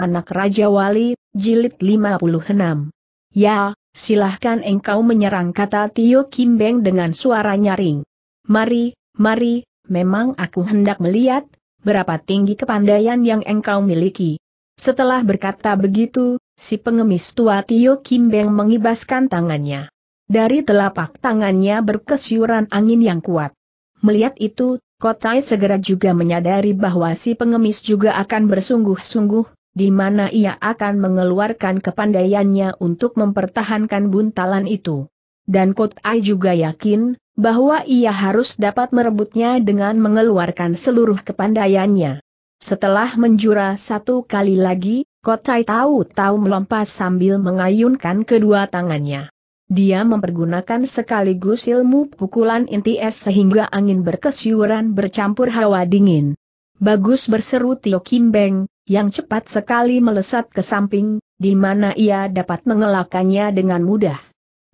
anak Raja Wali, jilid 56. Ya, silahkan engkau menyerang kata Tio Kimbeng dengan suara nyaring. Mari, mari, memang aku hendak melihat, berapa tinggi kepandaian yang engkau miliki. Setelah berkata begitu, si pengemis tua Tio Kimbeng mengibaskan tangannya. Dari telapak tangannya berkesyuran angin yang kuat. Melihat itu, Kotai segera juga menyadari bahwa si pengemis juga akan bersungguh-sungguh, di mana ia akan mengeluarkan kepandaiannya untuk mempertahankan buntalan itu. Dan Kot juga yakin, bahwa ia harus dapat merebutnya dengan mengeluarkan seluruh kepandaiannya. Setelah menjura satu kali lagi, Kot tahu-tahu melompat sambil mengayunkan kedua tangannya. Dia mempergunakan sekaligus ilmu pukulan inti es sehingga angin berkesiuran bercampur hawa dingin. Bagus berseru Tio Kim Beng, yang cepat sekali melesat ke samping, di mana ia dapat mengelakannya dengan mudah.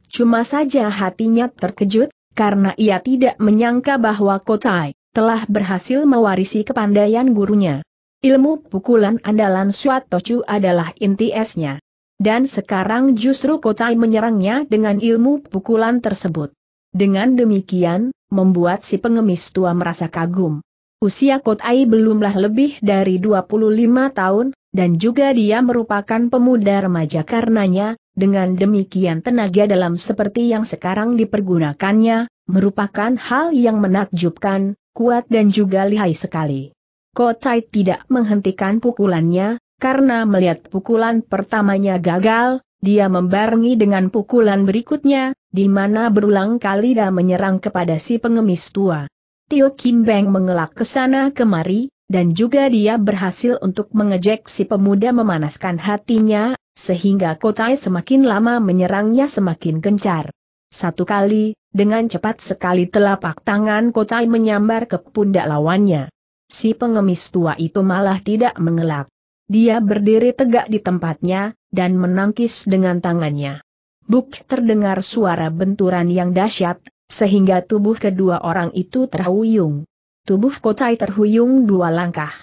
Cuma saja hatinya terkejut, karena ia tidak menyangka bahwa Kotai telah berhasil mewarisi kepandaian gurunya. Ilmu pukulan andalan Suatochu adalah inti esnya. Dan sekarang justru Kotai menyerangnya dengan ilmu pukulan tersebut. Dengan demikian, membuat si pengemis tua merasa kagum. Usia Kotai belumlah lebih dari 25 tahun, dan juga dia merupakan pemuda remaja karenanya, dengan demikian tenaga dalam seperti yang sekarang dipergunakannya, merupakan hal yang menakjubkan, kuat dan juga lihai sekali. Kotai tidak menghentikan pukulannya, karena melihat pukulan pertamanya gagal, dia membarengi dengan pukulan berikutnya, di mana berulang kali dia menyerang kepada si pengemis tua. Tio Kim Beng mengelak ke sana kemari, dan juga dia berhasil untuk mengejek si pemuda memanaskan hatinya, sehingga Kotai semakin lama menyerangnya semakin gencar. Satu kali, dengan cepat sekali telapak tangan Kotai menyambar ke pundak lawannya. Si pengemis tua itu malah tidak mengelak. Dia berdiri tegak di tempatnya, dan menangkis dengan tangannya. Buk terdengar suara benturan yang dahsyat, sehingga tubuh kedua orang itu terhuyung. Tubuh Kotai terhuyung dua langkah.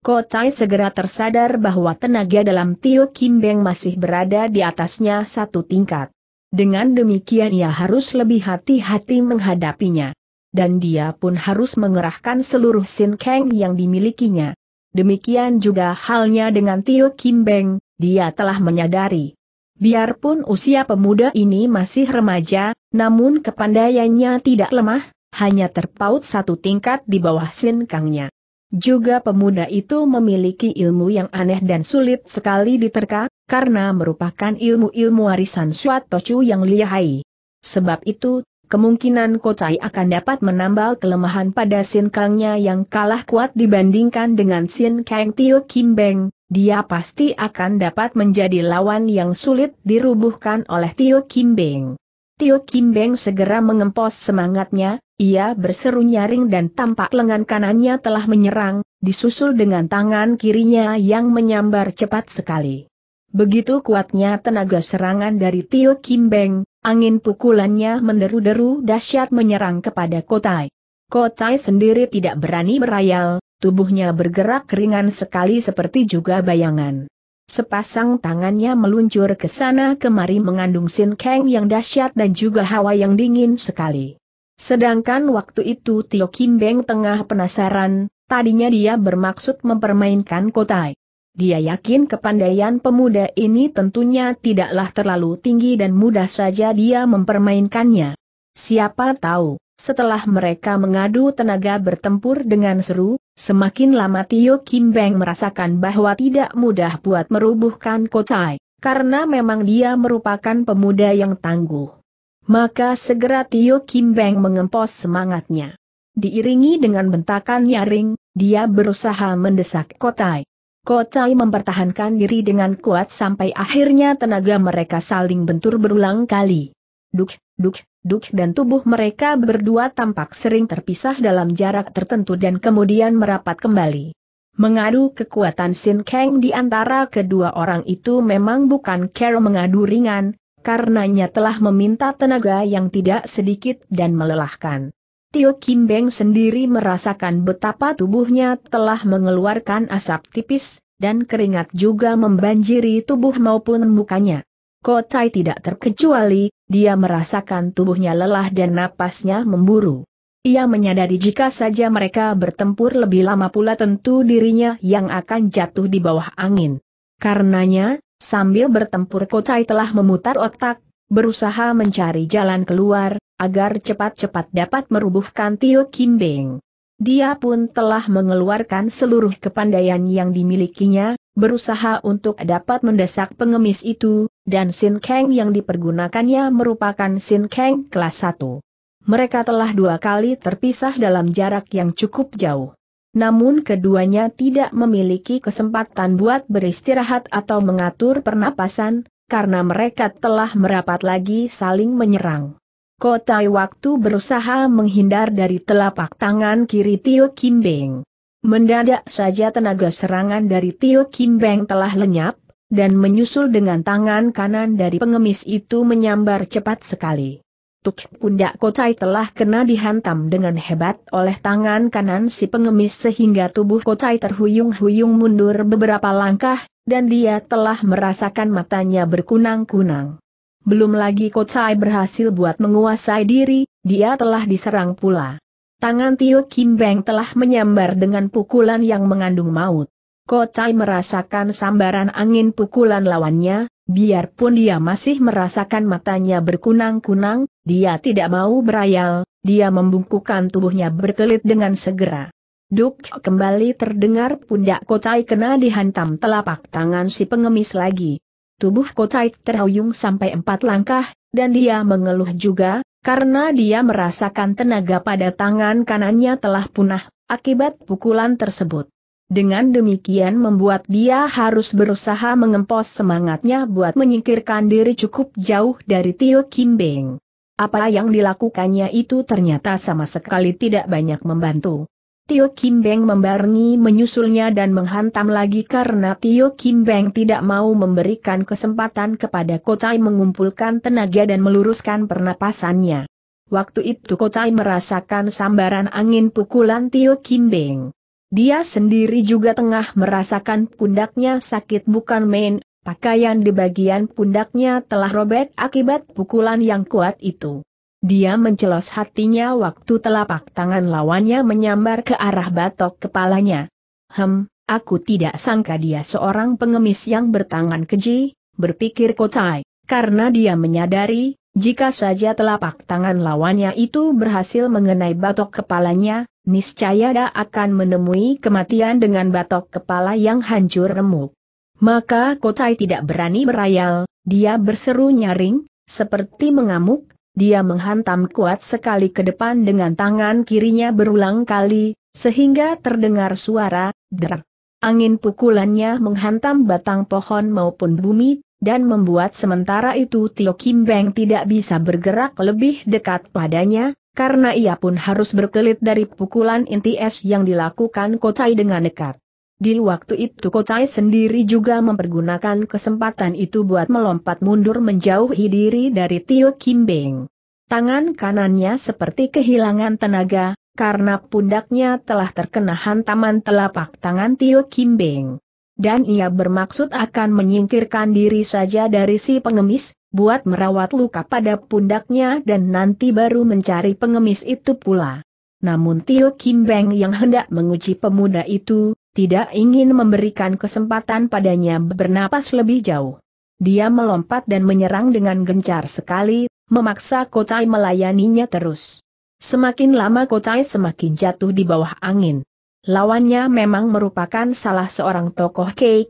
Kotai segera tersadar bahwa tenaga dalam Tio Kim Beng masih berada di atasnya satu tingkat. Dengan demikian ia harus lebih hati-hati menghadapinya. Dan dia pun harus mengerahkan seluruh sin keng yang dimilikinya. Demikian juga halnya dengan Tio Kim Beng, dia telah menyadari. Biarpun usia pemuda ini masih remaja, namun kepandaiannya tidak lemah, hanya terpaut satu tingkat di bawah Sin Kangnya. Juga pemuda itu memiliki ilmu yang aneh dan sulit sekali diterka, karena merupakan ilmu-ilmu warisan Suatochu yang lihai. Sebab itu, kemungkinan Kocai akan dapat menambal kelemahan pada Sin Kangnya yang kalah kuat dibandingkan dengan Sin Kang Tio Kim Beng, dia pasti akan dapat menjadi lawan yang sulit dirubuhkan oleh Tio Kim Beng. Tio Kim Beng segera mengempos semangatnya, ia berseru nyaring dan tampak lengan kanannya telah menyerang, disusul dengan tangan kirinya yang menyambar cepat sekali. Begitu kuatnya tenaga serangan dari Tio Kim Beng, angin pukulannya menderu-deru dahsyat menyerang kepada Kotai. Kotai sendiri tidak berani berayal, tubuhnya bergerak ringan sekali seperti juga bayangan. Sepasang tangannya meluncur ke sana kemari mengandung Sin Kang yang dahsyat dan juga hawa yang dingin sekali. Sedangkan waktu itu Tio Kim Beng tengah penasaran, tadinya dia bermaksud mempermainkan Kotai. Dia yakin kepandaian pemuda ini tentunya tidaklah terlalu tinggi dan mudah saja dia mempermainkannya. Siapa tahu, setelah mereka mengadu tenaga bertempur dengan seru, Semakin lama Tio Kim Beng merasakan bahwa tidak mudah buat merubuhkan Kocai, karena memang dia merupakan pemuda yang tangguh. Maka segera Tio Kim Beng mengempos semangatnya. Diiringi dengan bentakan nyaring, dia berusaha mendesak Kocai. Kocai mempertahankan diri dengan kuat sampai akhirnya tenaga mereka saling bentur berulang kali. Duk, duk, Duk dan tubuh mereka berdua tampak sering terpisah dalam jarak tertentu dan kemudian merapat kembali. Mengadu kekuatan Sin Kang di antara kedua orang itu memang bukan care mengadu ringan, karenanya telah meminta tenaga yang tidak sedikit dan melelahkan. Tio Kim Beng sendiri merasakan betapa tubuhnya telah mengeluarkan asap tipis, dan keringat juga membanjiri tubuh maupun mukanya. Kotai tidak terkecuali, dia merasakan tubuhnya lelah dan napasnya memburu. Ia menyadari jika saja mereka bertempur lebih lama pula tentu dirinya yang akan jatuh di bawah angin. Karenanya, sambil bertempur Kotai telah memutar otak, berusaha mencari jalan keluar, agar cepat-cepat dapat merubuhkan Tio Beng. Dia pun telah mengeluarkan seluruh kepandaian yang dimilikinya, berusaha untuk dapat mendesak pengemis itu, dan Sin Kang yang dipergunakannya merupakan Sin Kang kelas 1. Mereka telah dua kali terpisah dalam jarak yang cukup jauh. Namun keduanya tidak memiliki kesempatan buat beristirahat atau mengatur pernapasan, karena mereka telah merapat lagi saling menyerang. Kotai waktu berusaha menghindar dari telapak tangan kiri Tio Kim Beng. Mendadak saja tenaga serangan dari Tio Kim Beng telah lenyap, dan menyusul dengan tangan kanan dari pengemis itu menyambar cepat sekali. Tuk pundak Kotai telah kena dihantam dengan hebat oleh tangan kanan si pengemis sehingga tubuh Kotai terhuyung-huyung mundur beberapa langkah, dan dia telah merasakan matanya berkunang-kunang. Belum lagi Kotai berhasil buat menguasai diri, dia telah diserang pula. Tangan Tio Kim Beng telah menyambar dengan pukulan yang mengandung maut. Kotai merasakan sambaran angin pukulan lawannya, biarpun dia masih merasakan matanya berkunang-kunang, dia tidak mau berayal, dia membungkukan tubuhnya berkelit dengan segera. Duk kembali terdengar pundak Kotai kena dihantam telapak tangan si pengemis lagi. Tubuh Kotai terhuyung sampai empat langkah, dan dia mengeluh juga, karena dia merasakan tenaga pada tangan kanannya telah punah, akibat pukulan tersebut. Dengan demikian membuat dia harus berusaha mengempos semangatnya buat menyingkirkan diri cukup jauh dari Tio Kim Beng. Apa yang dilakukannya itu ternyata sama sekali tidak banyak membantu. Tio Kim Beng membarengi menyusulnya dan menghantam lagi karena Tio Kim Beng tidak mau memberikan kesempatan kepada Kotai mengumpulkan tenaga dan meluruskan pernapasannya. Waktu itu Kotai merasakan sambaran angin pukulan Tio Kim Beng. Dia sendiri juga tengah merasakan pundaknya sakit bukan main, pakaian di bagian pundaknya telah robek akibat pukulan yang kuat itu. Dia mencelos hatinya waktu telapak tangan lawannya menyambar ke arah batok kepalanya. Hem, aku tidak sangka dia seorang pengemis yang bertangan keji, berpikir Kocai, karena dia menyadari, jika saja telapak tangan lawannya itu berhasil mengenai batok kepalanya, niscaya dia akan menemui kematian dengan batok kepala yang hancur remuk. Maka Kotai tidak berani berayal, dia berseru nyaring, seperti mengamuk, dia menghantam kuat sekali ke depan dengan tangan kirinya berulang kali, sehingga terdengar suara, der. Angin pukulannya menghantam batang pohon maupun bumi, dan membuat sementara itu Tio Kim Beng tidak bisa bergerak lebih dekat padanya, karena ia pun harus berkelit dari pukulan inti es yang dilakukan Kotai dengan dekat. Di waktu itu Kotai sendiri juga mempergunakan kesempatan itu buat melompat mundur menjauhi diri dari Tio Kim Beng. Tangan kanannya seperti kehilangan tenaga, karena pundaknya telah terkena hantaman telapak tangan Tio Kim Beng dan ia bermaksud akan menyingkirkan diri saja dari si pengemis, buat merawat luka pada pundaknya dan nanti baru mencari pengemis itu pula. Namun Tio Kim Beng yang hendak menguji pemuda itu, tidak ingin memberikan kesempatan padanya bernapas lebih jauh. Dia melompat dan menyerang dengan gencar sekali, memaksa Kotai melayaninya terus. Semakin lama Kotai semakin jatuh di bawah angin. Lawannya memang merupakan salah seorang tokoh Kei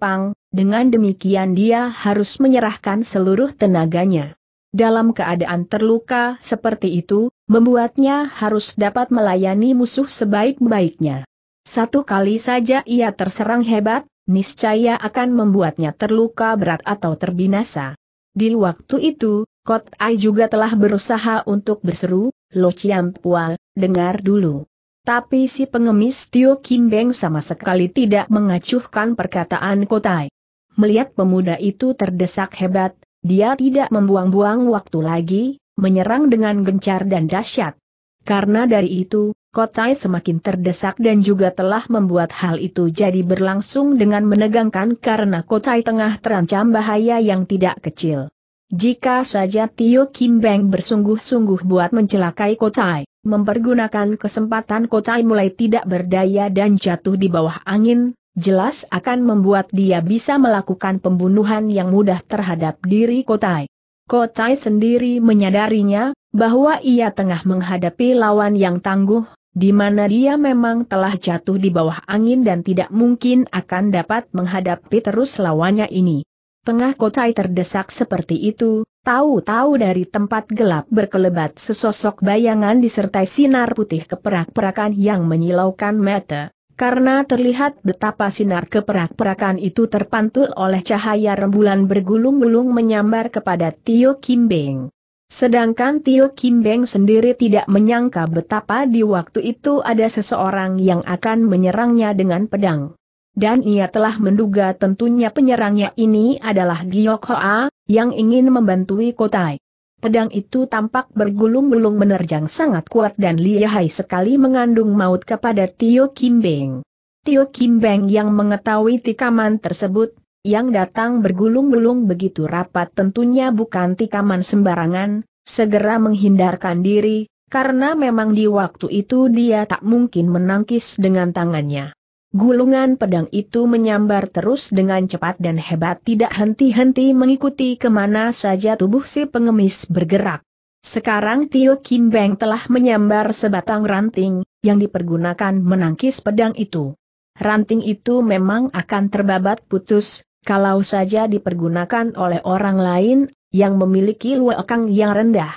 dengan demikian dia harus menyerahkan seluruh tenaganya. Dalam keadaan terluka seperti itu, membuatnya harus dapat melayani musuh sebaik-baiknya. Satu kali saja ia terserang hebat, niscaya akan membuatnya terluka berat atau terbinasa. Di waktu itu, Kot Ai juga telah berusaha untuk berseru, Lo Chiam Pua, dengar dulu. Tapi si pengemis Tio Kim Beng sama sekali tidak mengacuhkan perkataan Kotai. Melihat pemuda itu terdesak hebat, dia tidak membuang-buang waktu lagi, menyerang dengan gencar dan dahsyat. Karena dari itu, Kotai semakin terdesak dan juga telah membuat hal itu jadi berlangsung dengan menegangkan karena Kotai tengah terancam bahaya yang tidak kecil. Jika saja Tio Kim Beng bersungguh-sungguh buat mencelakai Kotai, mempergunakan kesempatan Kotai mulai tidak berdaya dan jatuh di bawah angin, jelas akan membuat dia bisa melakukan pembunuhan yang mudah terhadap diri Kotai. Kotai sendiri menyadarinya, bahwa ia tengah menghadapi lawan yang tangguh, di mana dia memang telah jatuh di bawah angin dan tidak mungkin akan dapat menghadapi terus lawannya ini. Tengah Kotai terdesak seperti itu, Tahu-tahu dari tempat gelap berkelebat sesosok bayangan disertai sinar putih keperak-perakan yang menyilaukan mata. Karena terlihat betapa sinar keperak-perakan itu terpantul oleh cahaya rembulan bergulung-gulung menyambar kepada Tio Kim Beng. Sedangkan Tio Kim Beng sendiri tidak menyangka betapa di waktu itu ada seseorang yang akan menyerangnya dengan pedang dan ia telah menduga tentunya penyerangnya ini adalah Giok Hoa, yang ingin membantui Kotai. Pedang itu tampak bergulung-gulung menerjang sangat kuat dan lihai sekali mengandung maut kepada Tio Kim Beng. Tio Kim Beng yang mengetahui tikaman tersebut, yang datang bergulung-gulung begitu rapat tentunya bukan tikaman sembarangan, segera menghindarkan diri, karena memang di waktu itu dia tak mungkin menangkis dengan tangannya. Gulungan pedang itu menyambar terus dengan cepat dan hebat tidak henti-henti mengikuti kemana saja tubuh si pengemis bergerak. Sekarang Tio Kim Beng telah menyambar sebatang ranting, yang dipergunakan menangkis pedang itu. Ranting itu memang akan terbabat putus, kalau saja dipergunakan oleh orang lain, yang memiliki luakang yang rendah.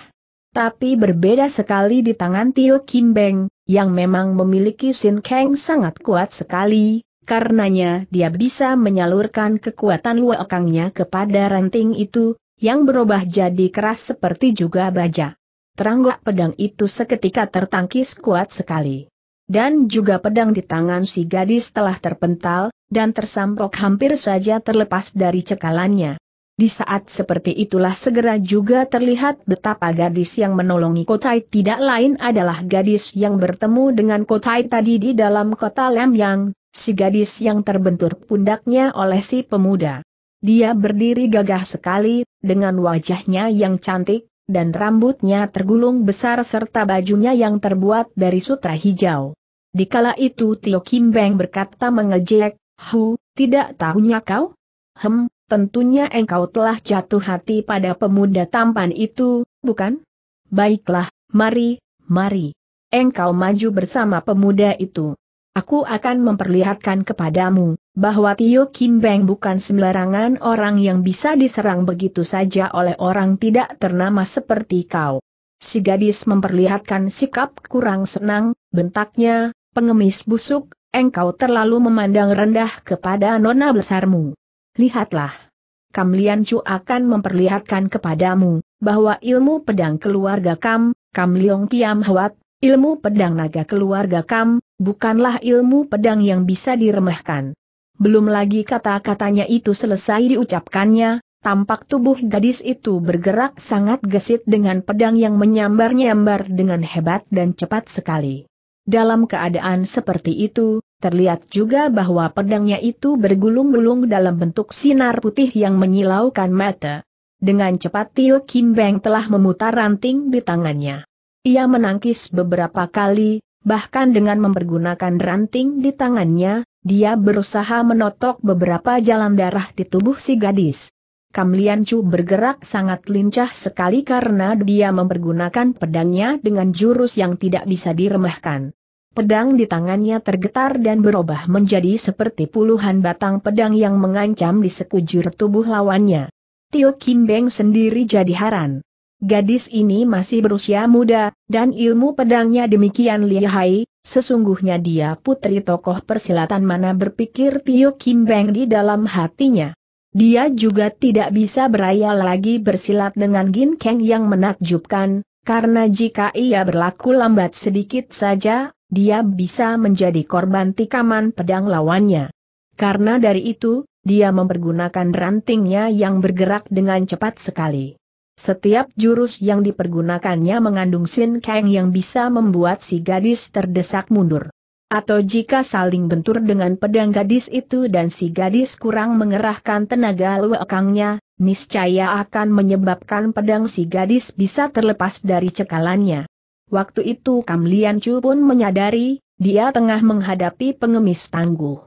Tapi berbeda sekali di tangan Tio Kim Beng, yang memang memiliki Sin Kang sangat kuat sekali, karenanya dia bisa menyalurkan kekuatan Luokangnya kepada ranting itu, yang berubah jadi keras seperti juga baja. Teranggok pedang itu seketika tertangkis kuat sekali. Dan juga pedang di tangan si gadis telah terpental, dan tersampok hampir saja terlepas dari cekalannya. Di saat seperti itulah segera juga terlihat betapa gadis yang menolongi Kotai tidak lain adalah gadis yang bertemu dengan Kotai tadi di dalam kota Lemyang, si gadis yang terbentur pundaknya oleh si pemuda. Dia berdiri gagah sekali, dengan wajahnya yang cantik, dan rambutnya tergulung besar serta bajunya yang terbuat dari sutra hijau. Di kala itu Tio Kim Beng berkata mengejek, Hu, tidak tahunya kau? Hem, tentunya engkau telah jatuh hati pada pemuda tampan itu, bukan? Baiklah, mari, mari. Engkau maju bersama pemuda itu. Aku akan memperlihatkan kepadamu, bahwa Tio Kim Beng bukan sembarangan orang yang bisa diserang begitu saja oleh orang tidak ternama seperti kau. Si gadis memperlihatkan sikap kurang senang, bentaknya, pengemis busuk, engkau terlalu memandang rendah kepada nona besarmu lihatlah. Kam Lian Chu akan memperlihatkan kepadamu, bahwa ilmu pedang keluarga Kam, Kam Liong Tiam Hwat, ilmu pedang naga keluarga Kam, bukanlah ilmu pedang yang bisa diremehkan. Belum lagi kata-katanya itu selesai diucapkannya, Tampak tubuh gadis itu bergerak sangat gesit dengan pedang yang menyambar-nyambar dengan hebat dan cepat sekali. Dalam keadaan seperti itu, Terlihat juga bahwa pedangnya itu bergulung-gulung dalam bentuk sinar putih yang menyilaukan mata. Dengan cepat Tio Kim Beng telah memutar ranting di tangannya. Ia menangkis beberapa kali, bahkan dengan mempergunakan ranting di tangannya, dia berusaha menotok beberapa jalan darah di tubuh si gadis. Kam Lian Chu bergerak sangat lincah sekali karena dia mempergunakan pedangnya dengan jurus yang tidak bisa diremehkan. Pedang di tangannya tergetar dan berubah menjadi seperti puluhan batang pedang yang mengancam di sekujur tubuh lawannya. Tio Kim Beng sendiri jadi haran. Gadis ini masih berusia muda, dan ilmu pedangnya demikian lihai, sesungguhnya dia putri tokoh persilatan mana berpikir Tio Kim Beng di dalam hatinya. Dia juga tidak bisa berayal lagi bersilat dengan Gin Kang yang menakjubkan, karena jika ia berlaku lambat sedikit saja, dia bisa menjadi korban tikaman pedang lawannya. Karena dari itu, dia mempergunakan rantingnya yang bergerak dengan cepat sekali. Setiap jurus yang dipergunakannya mengandung sin kang yang bisa membuat si gadis terdesak mundur. Atau jika saling bentur dengan pedang gadis itu dan si gadis kurang mengerahkan tenaga luekangnya, niscaya akan menyebabkan pedang si gadis bisa terlepas dari cekalannya. Waktu itu Kam Lian Chu pun menyadari, dia tengah menghadapi pengemis tangguh.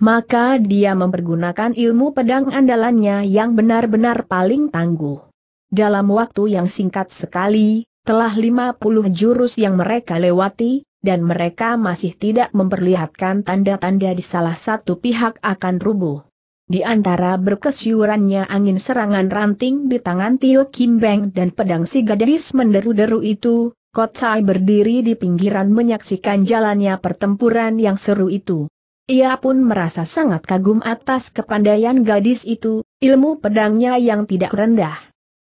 Maka dia mempergunakan ilmu pedang andalannya yang benar-benar paling tangguh. Dalam waktu yang singkat sekali, telah 50 jurus yang mereka lewati, dan mereka masih tidak memperlihatkan tanda-tanda di salah satu pihak akan rubuh. Di antara berkesyurannya angin serangan ranting di tangan Tio Kim Beng dan pedang si gadis menderu-deru itu, Kotsai berdiri di pinggiran menyaksikan jalannya pertempuran yang seru itu. Ia pun merasa sangat kagum atas kepandaian gadis itu, ilmu pedangnya yang tidak rendah.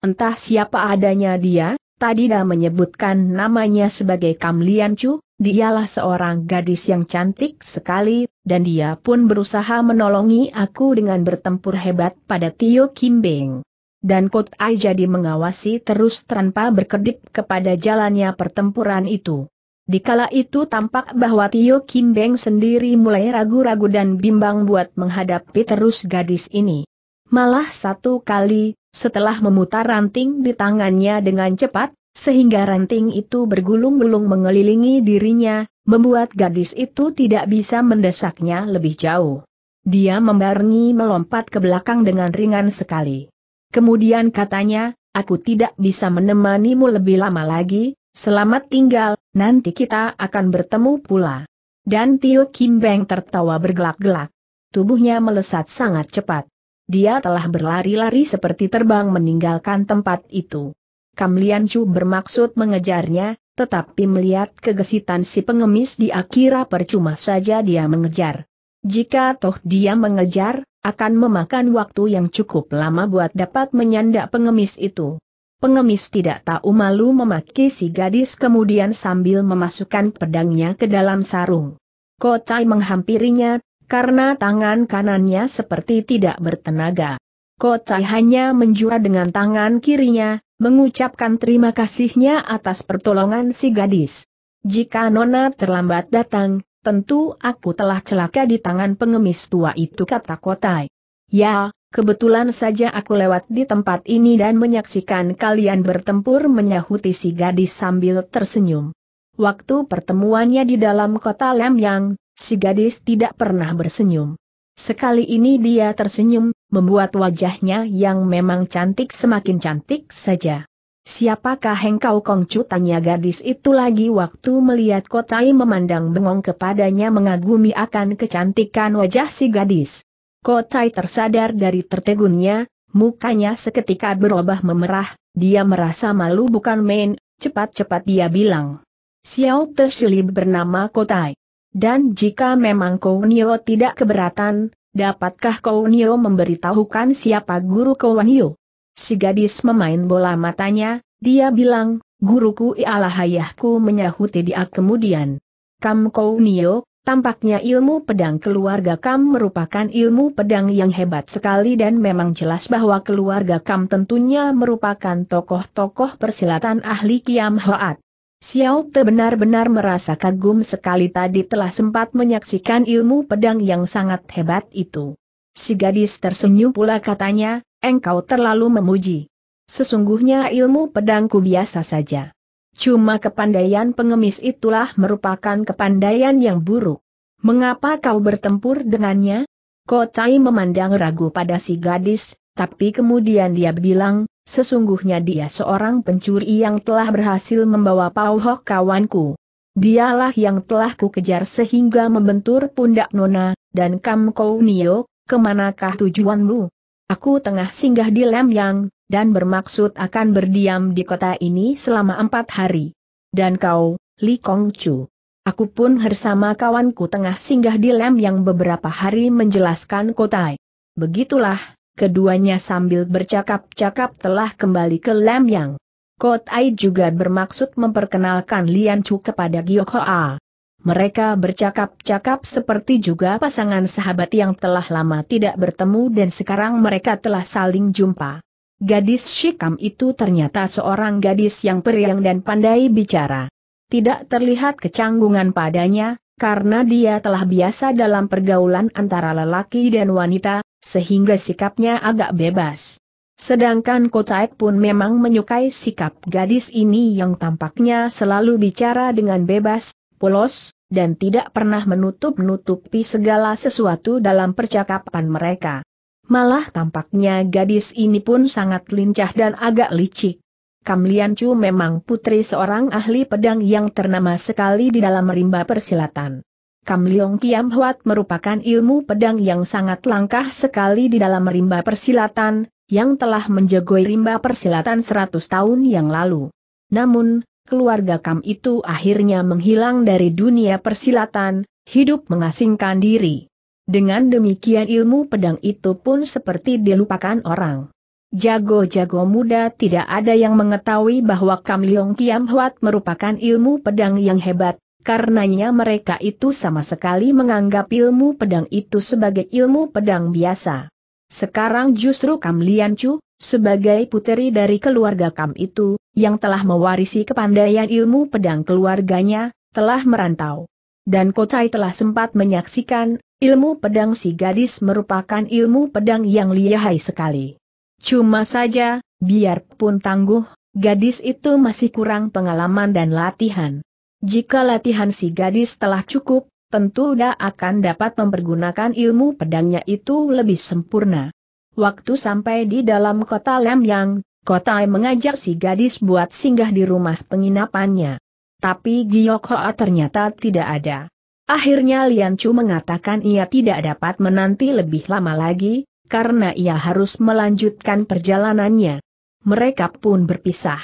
Entah siapa adanya dia, tadi dah menyebutkan namanya sebagai Kam Chu, dialah seorang gadis yang cantik sekali, dan dia pun berusaha menolongi aku dengan bertempur hebat pada Tio Kimbing dan Kot jadi mengawasi terus tanpa berkedip kepada jalannya pertempuran itu. Di kala itu tampak bahwa Tio Kim Beng sendiri mulai ragu-ragu dan bimbang buat menghadapi terus gadis ini. Malah satu kali, setelah memutar ranting di tangannya dengan cepat, sehingga ranting itu bergulung-gulung mengelilingi dirinya, membuat gadis itu tidak bisa mendesaknya lebih jauh. Dia membarengi melompat ke belakang dengan ringan sekali. Kemudian katanya, aku tidak bisa menemanimu lebih lama lagi, selamat tinggal, nanti kita akan bertemu pula. Dan Tio Kim Beng tertawa bergelak-gelak. Tubuhnya melesat sangat cepat. Dia telah berlari-lari seperti terbang meninggalkan tempat itu. Kam Lian Chu bermaksud mengejarnya, tetapi melihat kegesitan si pengemis di akhirnya percuma saja dia mengejar. Jika toh dia mengejar, akan memakan waktu yang cukup lama buat dapat menyandak pengemis itu. Pengemis tidak tahu malu memaki si gadis kemudian sambil memasukkan pedangnya ke dalam sarung. Kotai menghampirinya, karena tangan kanannya seperti tidak bertenaga. Kotai hanya menjura dengan tangan kirinya, mengucapkan terima kasihnya atas pertolongan si gadis. Jika Nona terlambat datang, Tentu aku telah celaka di tangan pengemis tua itu kata Kotai. Ya, kebetulan saja aku lewat di tempat ini dan menyaksikan kalian bertempur menyahuti si gadis sambil tersenyum. Waktu pertemuannya di dalam kota Lemyang, si gadis tidak pernah bersenyum. Sekali ini dia tersenyum, membuat wajahnya yang memang cantik semakin cantik saja. Siapakah engkau Kongcu tanya gadis itu lagi waktu melihat Kotai memandang bengong kepadanya mengagumi akan kecantikan wajah si gadis. Kotai tersadar dari tertegunnya, mukanya seketika berubah memerah, dia merasa malu bukan main, cepat-cepat dia bilang. Xiao terselip bernama Kotai. Dan jika memang kau Nio tidak keberatan, dapatkah kau Nio memberitahukan siapa guru kau Nio? Si gadis memain bola matanya, dia bilang, guruku ialah ayahku menyahuti dia kemudian. Kam Kou Nio, tampaknya ilmu pedang keluarga Kam merupakan ilmu pedang yang hebat sekali dan memang jelas bahwa keluarga Kam tentunya merupakan tokoh-tokoh persilatan ahli Kiam Hoat. Xiao Te benar-benar merasa kagum sekali tadi telah sempat menyaksikan ilmu pedang yang sangat hebat itu. Si gadis tersenyum pula katanya, Engkau terlalu memuji. Sesungguhnya ilmu pedangku biasa saja. Cuma kepandaian pengemis itulah merupakan kepandaian yang buruk. Mengapa kau bertempur dengannya? Kocai memandang ragu pada si gadis, tapi kemudian dia bilang, sesungguhnya dia seorang pencuri yang telah berhasil membawa pauhok kawanku. Dialah yang telah kukejar sehingga membentur pundak Nona, dan Kam Nio, kemanakah tujuanmu? Aku tengah singgah di Lemyang, dan bermaksud akan berdiam di kota ini selama empat hari. Dan kau, Li Kong Chu. Aku pun bersama kawanku tengah singgah di yang beberapa hari menjelaskan kota. Begitulah, keduanya sambil bercakap-cakap telah kembali ke yang. Kotai juga bermaksud memperkenalkan Lian Chu kepada Hoa. Mereka bercakap-cakap seperti juga pasangan sahabat yang telah lama tidak bertemu dan sekarang mereka telah saling jumpa. Gadis Shikam itu ternyata seorang gadis yang periang dan pandai bicara. Tidak terlihat kecanggungan padanya, karena dia telah biasa dalam pergaulan antara lelaki dan wanita, sehingga sikapnya agak bebas. Sedangkan Kotaek pun memang menyukai sikap gadis ini yang tampaknya selalu bicara dengan bebas, polos, dan tidak pernah menutup-nutupi segala sesuatu dalam percakapan mereka. Malah tampaknya gadis ini pun sangat lincah dan agak licik. Kam Lian Chu memang putri seorang ahli pedang yang ternama sekali di dalam rimba persilatan. Kam Liong Kiam Huat merupakan ilmu pedang yang sangat langkah sekali di dalam rimba persilatan, yang telah menjegoi rimba persilatan 100 tahun yang lalu. Namun, keluarga Kam itu akhirnya menghilang dari dunia persilatan, hidup mengasingkan diri. Dengan demikian ilmu pedang itu pun seperti dilupakan orang. Jago-jago muda tidak ada yang mengetahui bahwa Kam Leong Kiam Huat merupakan ilmu pedang yang hebat, karenanya mereka itu sama sekali menganggap ilmu pedang itu sebagai ilmu pedang biasa. Sekarang justru Kam Lian Chu, sebagai puteri dari keluarga Kam itu, yang telah mewarisi kepandaian ilmu pedang keluarganya, telah merantau. Dan Kocai telah sempat menyaksikan, ilmu pedang si gadis merupakan ilmu pedang yang lihai sekali. Cuma saja, biarpun tangguh, gadis itu masih kurang pengalaman dan latihan. Jika latihan si gadis telah cukup, tentu dia akan dapat mempergunakan ilmu pedangnya itu lebih sempurna. Waktu sampai di dalam kota Lemyang, Kotai mengajak si gadis buat singgah di rumah penginapannya. Tapi Giyok Hoa ternyata tidak ada. Akhirnya Lian Chu mengatakan ia tidak dapat menanti lebih lama lagi, karena ia harus melanjutkan perjalanannya. Mereka pun berpisah.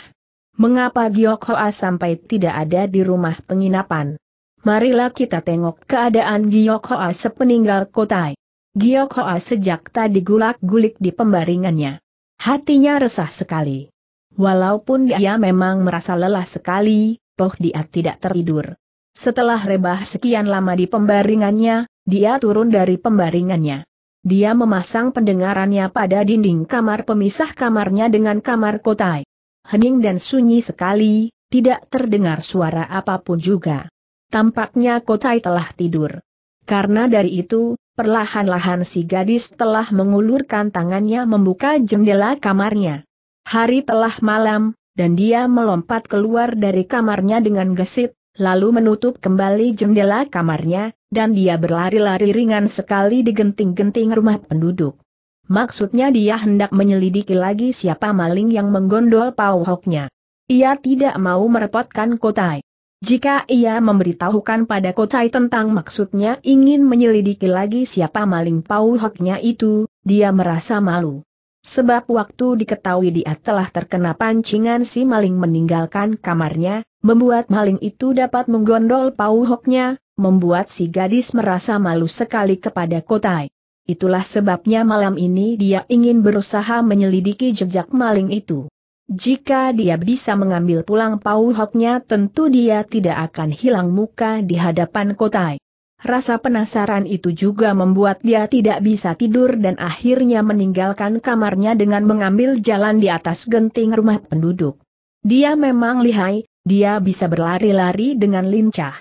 Mengapa Giyok Hoa sampai tidak ada di rumah penginapan? Marilah kita tengok keadaan Giyok Hoa sepeninggal Kotai. Giyok Hoa sejak tadi gulak-gulik di pembaringannya. Hatinya resah sekali. Walaupun dia ya. memang merasa lelah sekali, toh Dia tidak tertidur. Setelah rebah sekian lama di pembaringannya, dia turun dari pembaringannya. Dia memasang pendengarannya pada dinding kamar pemisah kamarnya dengan kamar kotai. Hening dan sunyi sekali, tidak terdengar suara apapun juga. Tampaknya Kotai telah tidur. Karena dari itu, perlahan-lahan si gadis telah mengulurkan tangannya membuka jendela kamarnya. Hari telah malam, dan dia melompat keluar dari kamarnya dengan gesit, lalu menutup kembali jendela kamarnya, dan dia berlari-lari ringan sekali di genting-genting rumah penduduk. Maksudnya dia hendak menyelidiki lagi siapa maling yang menggondol pauhoknya. Ia tidak mau merepotkan Kotai. Jika ia memberitahukan pada Kotai tentang maksudnya ingin menyelidiki lagi siapa maling pauhoknya itu, dia merasa malu. Sebab waktu diketahui dia telah terkena pancingan si maling meninggalkan kamarnya, membuat maling itu dapat menggondol pauhoknya, membuat si gadis merasa malu sekali kepada Kotai. Itulah sebabnya malam ini dia ingin berusaha menyelidiki jejak maling itu. Jika dia bisa mengambil pulang pauhoknya tentu dia tidak akan hilang muka di hadapan kotai. Rasa penasaran itu juga membuat dia tidak bisa tidur dan akhirnya meninggalkan kamarnya dengan mengambil jalan di atas genting rumah penduduk. Dia memang lihai, dia bisa berlari-lari dengan lincah.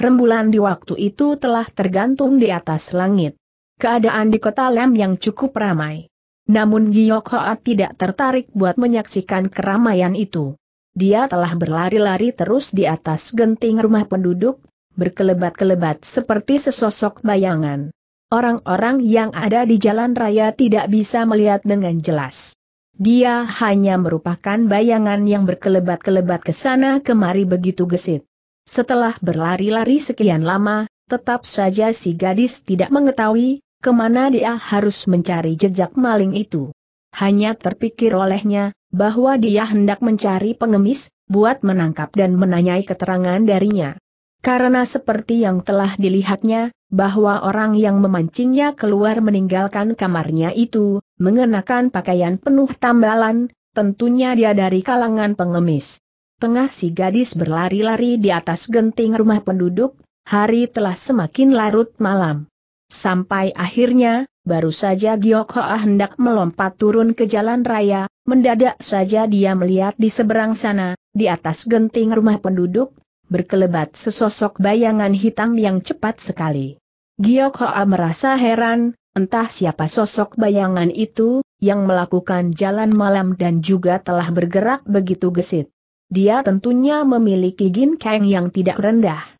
Rembulan di waktu itu telah tergantung di atas langit. Keadaan di kota Lem yang cukup ramai. Namun Giyok Hoat tidak tertarik buat menyaksikan keramaian itu. Dia telah berlari-lari terus di atas genting rumah penduduk, berkelebat-kelebat seperti sesosok bayangan. Orang-orang yang ada di jalan raya tidak bisa melihat dengan jelas. Dia hanya merupakan bayangan yang berkelebat-kelebat ke sana kemari begitu gesit. Setelah berlari-lari sekian lama, tetap saja si gadis tidak mengetahui kemana dia harus mencari jejak maling itu. Hanya terpikir olehnya, bahwa dia hendak mencari pengemis, buat menangkap dan menanyai keterangan darinya. Karena seperti yang telah dilihatnya, bahwa orang yang memancingnya keluar meninggalkan kamarnya itu, mengenakan pakaian penuh tambalan, tentunya dia dari kalangan pengemis. Tengah si gadis berlari-lari di atas genting rumah penduduk, hari telah semakin larut malam. Sampai akhirnya, baru saja Giok Hoa hendak melompat turun ke jalan raya, mendadak saja dia melihat di seberang sana, di atas genting rumah penduduk, berkelebat sesosok bayangan hitam yang cepat sekali. Giok Hoa merasa heran, entah siapa sosok bayangan itu, yang melakukan jalan malam dan juga telah bergerak begitu gesit. Dia tentunya memiliki gin keng yang tidak rendah.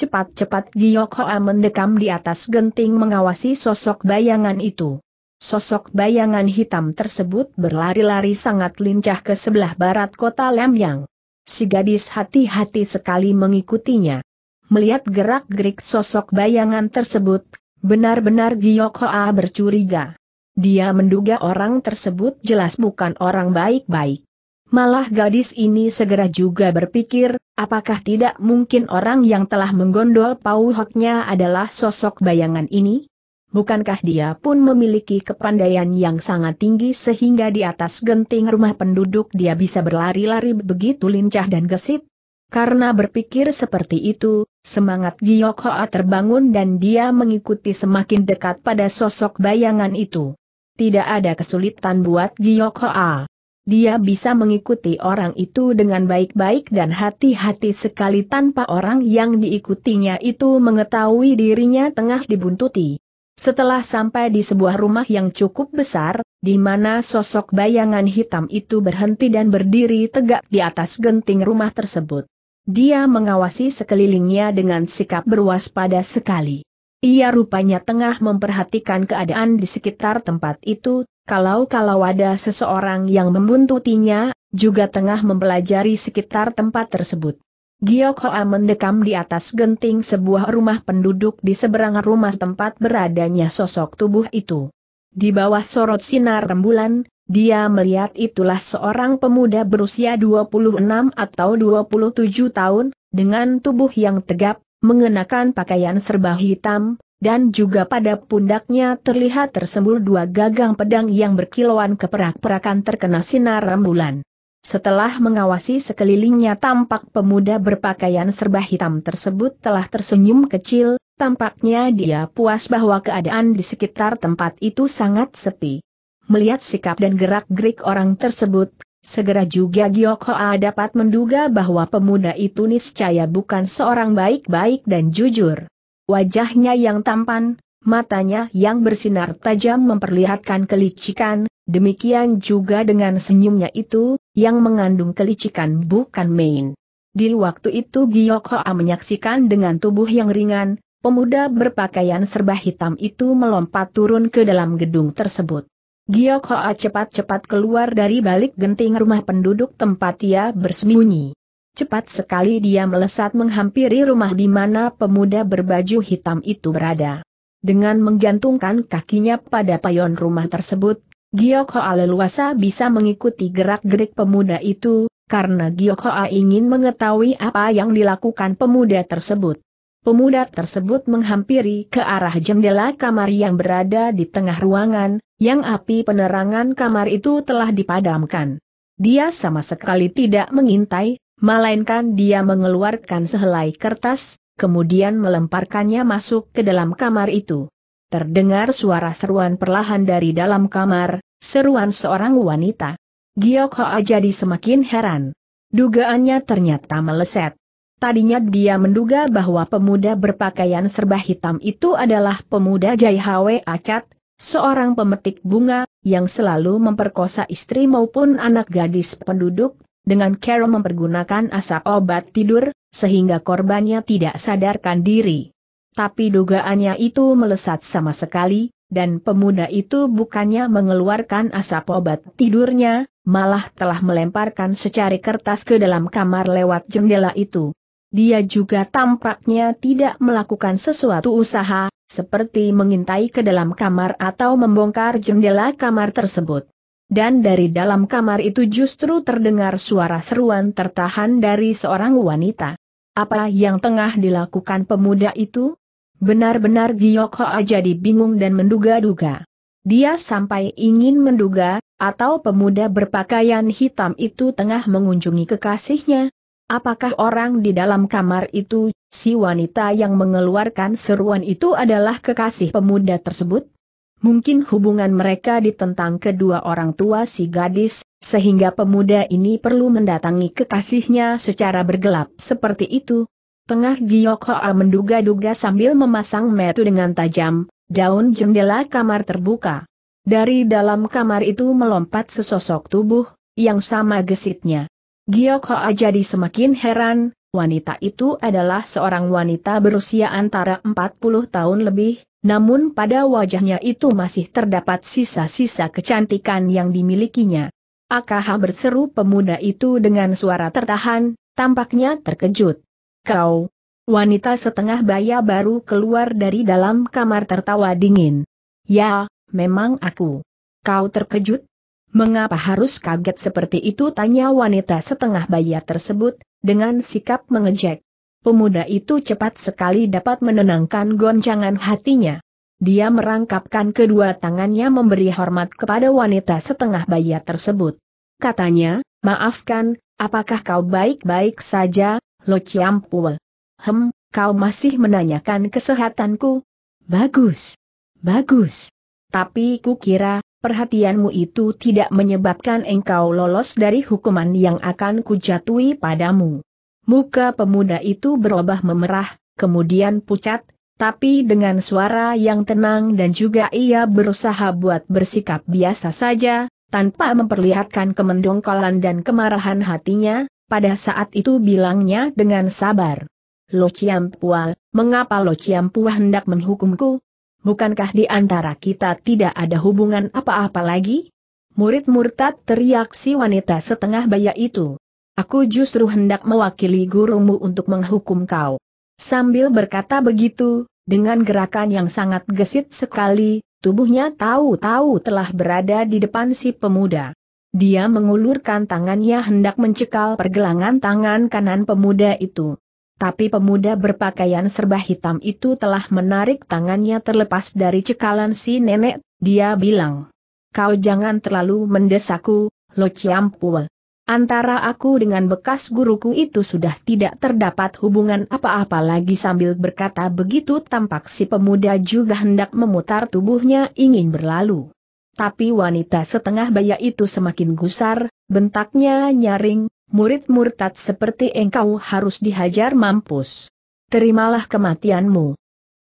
Cepat-cepat Hoa mendekam di atas genting mengawasi sosok bayangan itu. Sosok bayangan hitam tersebut berlari-lari sangat lincah ke sebelah barat kota Lemyang. Si gadis hati-hati sekali mengikutinya. Melihat gerak-gerik sosok bayangan tersebut, benar-benar Hoa bercuriga. Dia menduga orang tersebut jelas bukan orang baik-baik. Malah gadis ini segera juga berpikir, Apakah tidak mungkin orang yang telah menggondol pauhoknya adalah sosok bayangan ini? Bukankah dia pun memiliki kepandaian yang sangat tinggi sehingga di atas genting rumah penduduk dia bisa berlari-lari begitu lincah dan gesit? Karena berpikir seperti itu, semangat Giyok Hoa terbangun dan dia mengikuti semakin dekat pada sosok bayangan itu. Tidak ada kesulitan buat Giyok Hoa dia bisa mengikuti orang itu dengan baik-baik dan hati-hati sekali tanpa orang yang diikutinya itu mengetahui dirinya tengah dibuntuti. Setelah sampai di sebuah rumah yang cukup besar, di mana sosok bayangan hitam itu berhenti dan berdiri tegak di atas genting rumah tersebut. Dia mengawasi sekelilingnya dengan sikap berwaspada sekali. Ia rupanya tengah memperhatikan keadaan di sekitar tempat itu, kalau-kalau ada seseorang yang membuntutinya, juga tengah mempelajari sekitar tempat tersebut. Giok Hoa mendekam di atas genting sebuah rumah penduduk di seberang rumah tempat beradanya sosok tubuh itu. Di bawah sorot sinar rembulan, dia melihat itulah seorang pemuda berusia 26 atau 27 tahun, dengan tubuh yang tegap, mengenakan pakaian serba hitam, dan juga pada pundaknya terlihat tersembul dua gagang pedang yang berkilauan keperak-perakan terkena sinar rembulan. Setelah mengawasi sekelilingnya tampak pemuda berpakaian serba hitam tersebut telah tersenyum kecil, tampaknya dia puas bahwa keadaan di sekitar tempat itu sangat sepi. Melihat sikap dan gerak-gerik orang tersebut, Segera juga A dapat menduga bahwa pemuda itu niscaya bukan seorang baik-baik dan jujur. Wajahnya yang tampan, matanya yang bersinar tajam memperlihatkan kelicikan, demikian juga dengan senyumnya itu, yang mengandung kelicikan bukan main. Di waktu itu A menyaksikan dengan tubuh yang ringan, pemuda berpakaian serba hitam itu melompat turun ke dalam gedung tersebut. Giok Hoa cepat-cepat keluar dari balik genting rumah penduduk tempat ia bersembunyi. Cepat sekali dia melesat menghampiri rumah di mana pemuda berbaju hitam itu berada. Dengan menggantungkan kakinya pada payon rumah tersebut, Giok Hoa leluasa bisa mengikuti gerak-gerik pemuda itu, karena Giok Hoa ingin mengetahui apa yang dilakukan pemuda tersebut. Pemuda tersebut menghampiri ke arah jendela kamar yang berada di tengah ruangan, yang api penerangan kamar itu telah dipadamkan. Dia sama sekali tidak mengintai, melainkan dia mengeluarkan sehelai kertas, kemudian melemparkannya masuk ke dalam kamar itu. Terdengar suara seruan perlahan dari dalam kamar, seruan seorang wanita. Giok Hoa jadi semakin heran. Dugaannya ternyata meleset. Tadinya dia menduga bahwa pemuda berpakaian serba hitam itu adalah pemuda Jai Hwe Acat, seorang pemetik bunga, yang selalu memperkosa istri maupun anak gadis penduduk, dengan cara mempergunakan asap obat tidur, sehingga korbannya tidak sadarkan diri. Tapi dugaannya itu melesat sama sekali, dan pemuda itu bukannya mengeluarkan asap obat tidurnya, malah telah melemparkan secari kertas ke dalam kamar lewat jendela itu. Dia juga tampaknya tidak melakukan sesuatu usaha, seperti mengintai ke dalam kamar atau membongkar jendela kamar tersebut. Dan dari dalam kamar itu justru terdengar suara seruan tertahan dari seorang wanita. Apa yang tengah dilakukan pemuda itu? Benar-benar Giok Hoa jadi bingung dan menduga-duga. Dia sampai ingin menduga, atau pemuda berpakaian hitam itu tengah mengunjungi kekasihnya, Apakah orang di dalam kamar itu, si wanita yang mengeluarkan seruan itu adalah kekasih pemuda tersebut? Mungkin hubungan mereka ditentang kedua orang tua si gadis, sehingga pemuda ini perlu mendatangi kekasihnya secara bergelap seperti itu. Tengah Giyok Hoa menduga-duga sambil memasang metu dengan tajam, daun jendela kamar terbuka. Dari dalam kamar itu melompat sesosok tubuh, yang sama gesitnya. Giok Hoa jadi semakin heran, wanita itu adalah seorang wanita berusia antara 40 tahun lebih, namun pada wajahnya itu masih terdapat sisa-sisa kecantikan yang dimilikinya. Akaha berseru pemuda itu dengan suara tertahan, tampaknya terkejut. Kau, wanita setengah baya baru keluar dari dalam kamar tertawa dingin. Ya, memang aku. Kau terkejut? Mengapa harus kaget seperti itu tanya wanita setengah baya tersebut, dengan sikap mengejek. Pemuda itu cepat sekali dapat menenangkan goncangan hatinya. Dia merangkapkan kedua tangannya memberi hormat kepada wanita setengah baya tersebut. Katanya, maafkan, apakah kau baik-baik saja, Lo ciampul? Hem, kau masih menanyakan kesehatanku? Bagus. Bagus. Tapi ku kira perhatianmu itu tidak menyebabkan engkau lolos dari hukuman yang akan kujatui padamu. Muka pemuda itu berubah memerah, kemudian pucat, tapi dengan suara yang tenang dan juga ia berusaha buat bersikap biasa saja, tanpa memperlihatkan kemendongkolan dan kemarahan hatinya, pada saat itu bilangnya dengan sabar. Lo Ciampua, mengapa Lo Ciampua hendak menghukumku? bukankah di antara kita tidak ada hubungan apa-apa lagi? Murid murtad teriak si wanita setengah baya itu. Aku justru hendak mewakili gurumu untuk menghukum kau. Sambil berkata begitu, dengan gerakan yang sangat gesit sekali, tubuhnya tahu-tahu telah berada di depan si pemuda. Dia mengulurkan tangannya hendak mencekal pergelangan tangan kanan pemuda itu. Tapi pemuda berpakaian serba hitam itu telah menarik tangannya terlepas dari cekalan si nenek, dia bilang. Kau jangan terlalu mendesakku, Lo Chiampue. Antara aku dengan bekas guruku itu sudah tidak terdapat hubungan apa-apa lagi sambil berkata begitu tampak si pemuda juga hendak memutar tubuhnya ingin berlalu. Tapi wanita setengah baya itu semakin gusar, bentaknya nyaring, murid murtad seperti engkau harus dihajar mampus. Terimalah kematianmu.